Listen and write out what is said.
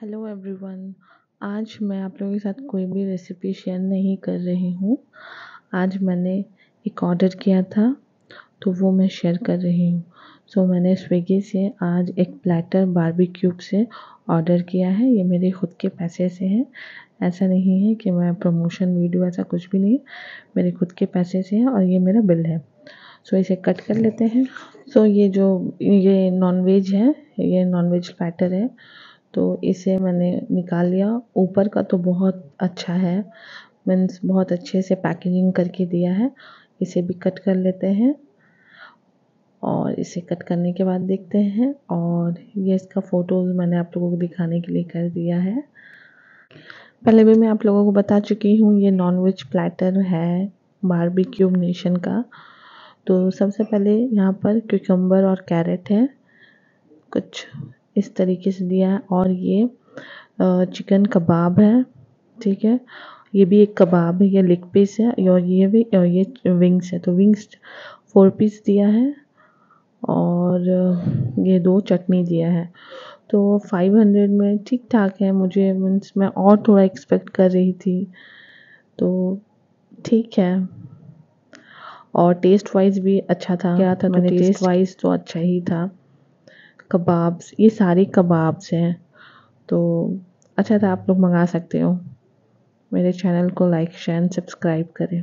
hello everyone आज मैं आप लोगों के साथ कोई भी रेसिपी शेयर नहीं कर रही हूँ आज मैंने एक ऑर्डर किया था तो वो मैं शेयर कर रही हूँ सो so, मैंने स्विगी से आज एक प्लेटर बारबी क्यूब से ऑर्डर किया है ये मेरे खुद के पैसे से है ऐसा नहीं है कि मैं प्रमोशन वीडियो ऐसा कुछ भी नहीं मेरे खुद के पैसे से है और ये मेरा बिल है सो so, इसे कट कर लेते हैं सो so, ये जो ये नॉनवेज है ये नॉनवेज प्लेटर है तो इसे मैंने निकाल लिया ऊपर का तो बहुत अच्छा है मीन्स बहुत अच्छे से पैकेजिंग करके दिया है इसे भी कट कर लेते हैं और इसे कट करने के बाद देखते हैं और ये इसका फ़ोटोज़ मैंने आप लोगों को दिखाने के लिए कर दिया है पहले भी मैं आप लोगों को बता चुकी हूँ ये नॉनवेज प्लेटर है बारबेक्यू नेशन का तो सबसे पहले यहाँ पर क्यूकम्बर और कैरेट है कुछ इस तरीके से दिया है और ये चिकन कबाब है ठीक है ये भी एक कबाब है ये लेग पीस है और ये भी और ये विंग्स है तो विंग्स फोर पीस दिया है और ये दो चटनी दिया है तो 500 में ठीक ठाक है मुझे मीन्स मैं और थोड़ा एक्सपेक्ट कर रही थी तो ठीक है और टेस्ट वाइज भी अच्छा था क्या था तो मैंने टेस्ट वाइज तो अच्छा ही था कबाब्स ये सारे कबाब्स हैं तो अच्छा था आप लोग मंगा सकते हो मेरे चैनल को लाइक शेयर सब्सक्राइब करें